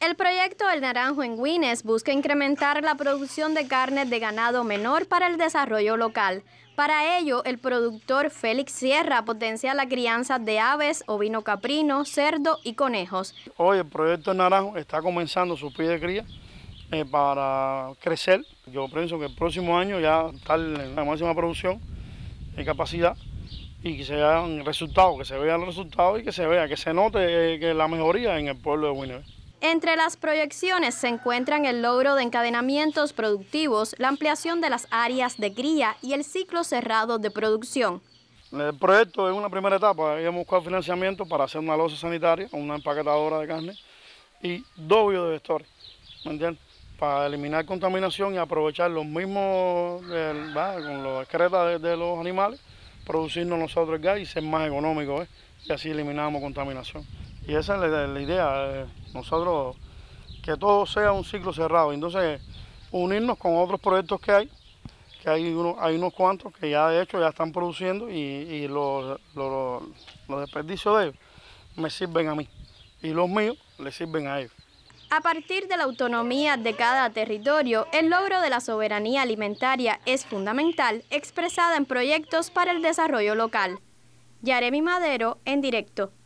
El proyecto El Naranjo en Guinness busca incrementar la producción de carne de ganado menor para el desarrollo local. Para ello, el productor Félix Sierra potencia la crianza de aves, ovino caprino, cerdo y conejos. Hoy el proyecto El Naranjo está comenzando su pie de cría eh, para crecer. Yo pienso que el próximo año ya está en la máxima producción y capacidad y que se vean resultados, que se vean los resultados y que se vea, que se note eh, que la mejoría en el pueblo de Guinness. Entre las proyecciones se encuentran el logro de encadenamientos productivos, la ampliación de las áreas de cría y el ciclo cerrado de producción. El proyecto es una primera etapa Hemos buscado financiamiento para hacer una losa sanitaria, una empaquetadora de carne y dos de ¿me Para eliminar contaminación y aprovechar los mismos, con las excretas de, los animales, producirnos nosotros el gas y ser más económicos, ¿eh? y así eliminamos contaminación. Y esa es la, idea, eh, nosotros, que todo sea un ciclo cerrado. Entonces, unirnos con otros proyectos que hay, que hay, unos cuantos que ya de hecho ya están produciendo y, los, desperdicios de ellos me sirven a mí y los míos le sirven a ellos. A partir de la autonomía de cada territorio, el logro de la soberanía alimentaria es fundamental, expresada en proyectos para el desarrollo local. Yaremi Madero, en directo.